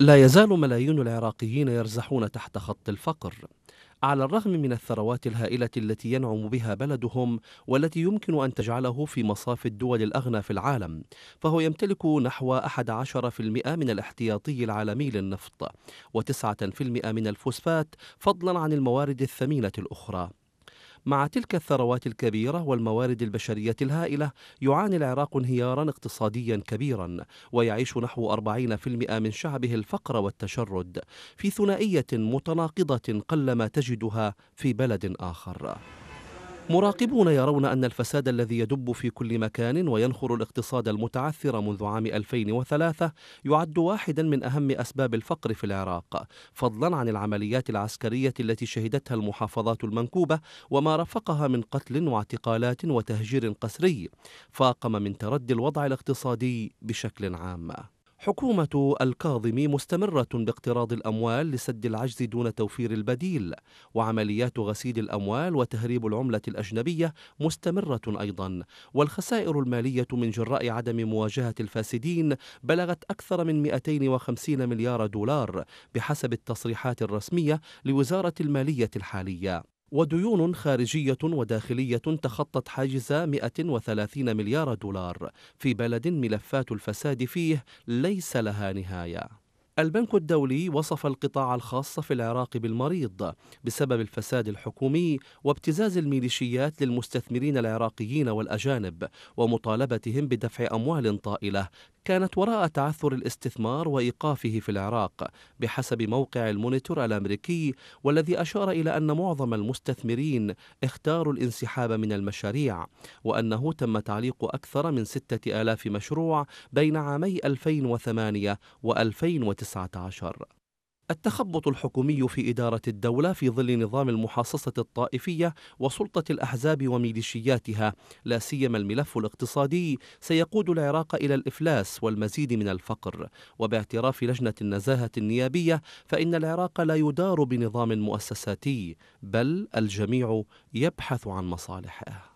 لا يزال ملايين العراقيين يرزحون تحت خط الفقر على الرغم من الثروات الهائله التي ينعم بها بلدهم والتي يمكن ان تجعله في مصاف الدول الاغنى في العالم فهو يمتلك نحو 11% من الاحتياطي العالمي للنفط و9% من الفوسفات فضلا عن الموارد الثمينه الاخرى مع تلك الثروات الكبيرة والموارد البشرية الهائلة يعاني العراق انهيارا اقتصاديا كبيرا ويعيش نحو 40% من شعبه الفقر والتشرد في ثنائية متناقضة قلما تجدها في بلد آخر مراقبون يرون أن الفساد الذي يدب في كل مكان وينخر الاقتصاد المتعثر منذ عام 2003 يعد واحدا من أهم أسباب الفقر في العراق فضلا عن العمليات العسكرية التي شهدتها المحافظات المنكوبة وما رافقها من قتل واعتقالات وتهجير قسري فاقم من تردي الوضع الاقتصادي بشكل عام حكومة الكاظم مستمرة باقتراض الأموال لسد العجز دون توفير البديل، وعمليات غسيل الأموال وتهريب العملة الأجنبية مستمرة أيضا، والخسائر المالية من جراء عدم مواجهة الفاسدين بلغت أكثر من 250 مليار دولار بحسب التصريحات الرسمية لوزارة المالية الحالية. وديون خارجية وداخلية تخطت حاجز 130 مليار دولار في بلد ملفات الفساد فيه ليس لها نهاية البنك الدولي وصف القطاع الخاص في العراق بالمريض بسبب الفساد الحكومي وابتزاز الميليشيات للمستثمرين العراقيين والأجانب ومطالبتهم بدفع أموال طائلة كانت وراء تعثر الاستثمار وإيقافه في العراق بحسب موقع المونيتور الأمريكي والذي أشار إلى أن معظم المستثمرين اختاروا الانسحاب من المشاريع وأنه تم تعليق أكثر من ستة آلاف مشروع بين عامي 2008 و 2009 2019 التخبط الحكومي في إدارة الدولة في ظل نظام المحاصصة الطائفية وسلطة الأحزاب وميليشياتها لا سيما الملف الاقتصادي سيقود العراق إلى الإفلاس والمزيد من الفقر وباعتراف لجنة النزاهة النيابية فإن العراق لا يدار بنظام مؤسساتي بل الجميع يبحث عن مصالحه